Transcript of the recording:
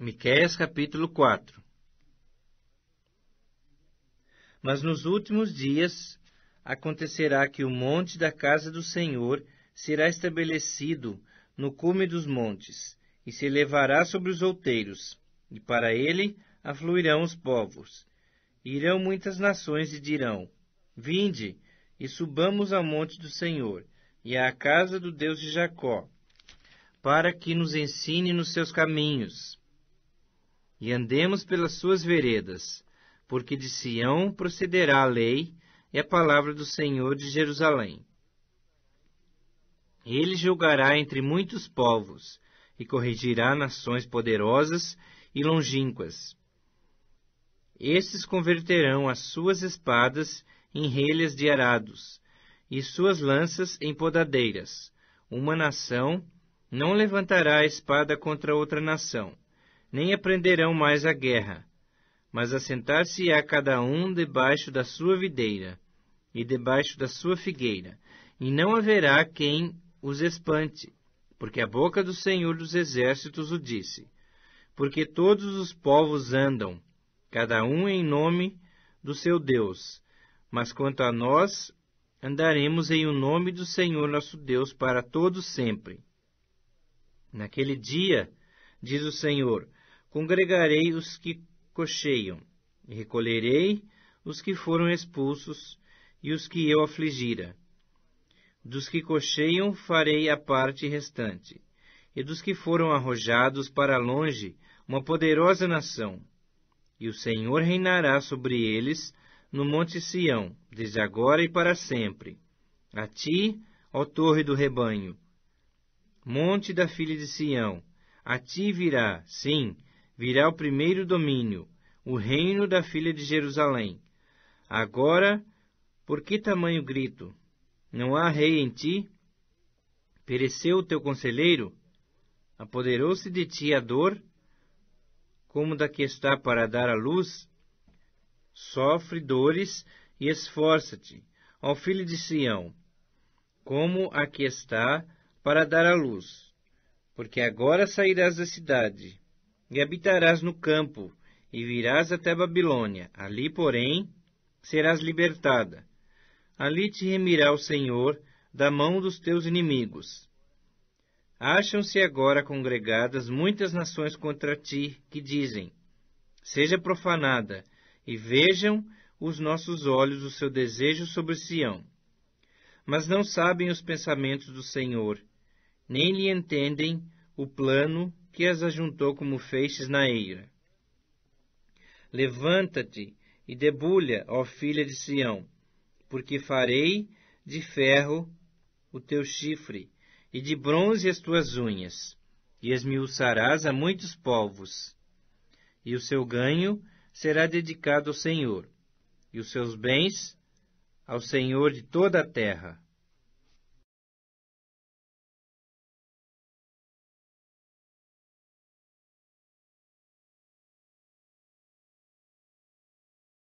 Miqueias capítulo 4 Mas nos últimos dias acontecerá que o monte da casa do Senhor será estabelecido no cume dos montes, e se elevará sobre os outeiros, e para ele afluirão os povos. E irão muitas nações e dirão: Vinde, e subamos ao monte do Senhor, e à casa do Deus de Jacó, para que nos ensine nos seus caminhos e andemos pelas suas veredas, porque de Sião procederá a lei e a palavra do Senhor de Jerusalém. Ele julgará entre muitos povos e corrigirá nações poderosas e longínquas. Estes converterão as suas espadas em relhas de arados e suas lanças em podadeiras. Uma nação não levantará a espada contra outra nação nem aprenderão mais a guerra, mas assentar-se-á cada um debaixo da sua videira e debaixo da sua figueira, e não haverá quem os espante, porque a boca do Senhor dos Exércitos o disse. Porque todos os povos andam, cada um em nome do seu Deus, mas quanto a nós, andaremos em o um nome do Senhor nosso Deus para todo sempre. Naquele dia, diz o Senhor, congregarei os que cocheiam, e recolherei os que foram expulsos e os que eu afligira. Dos que cocheiam farei a parte restante, e dos que foram arrojados para longe uma poderosa nação. E o Senhor reinará sobre eles no monte Sião, desde agora e para sempre. A ti, ó torre do rebanho, monte da filha de Sião, a ti virá, sim, virá o primeiro domínio, o reino da filha de Jerusalém. Agora, por que tamanho grito? Não há rei em ti? Pereceu o teu conselheiro? Apoderou-se de ti a dor, como da que está para dar à luz? Sofre dores e esforça-te, ó filho de Sião, como a que está para dar à luz, porque agora sairás da cidade e habitarás no campo, e virás até Babilônia. Ali, porém, serás libertada. Ali te remirá o Senhor da mão dos teus inimigos. Acham-se agora congregadas muitas nações contra ti, que dizem: Seja profanada, e vejam os nossos olhos o seu desejo sobre Sião. Mas não sabem os pensamentos do Senhor, nem lhe entendem o plano que as ajuntou como feixes na eira. Levanta-te e debulha, ó filha de Sião, porque farei de ferro o teu chifre, e de bronze as tuas unhas, e esmiuçarás a muitos povos. E o seu ganho será dedicado ao Senhor, e os seus bens ao Senhor de toda a terra.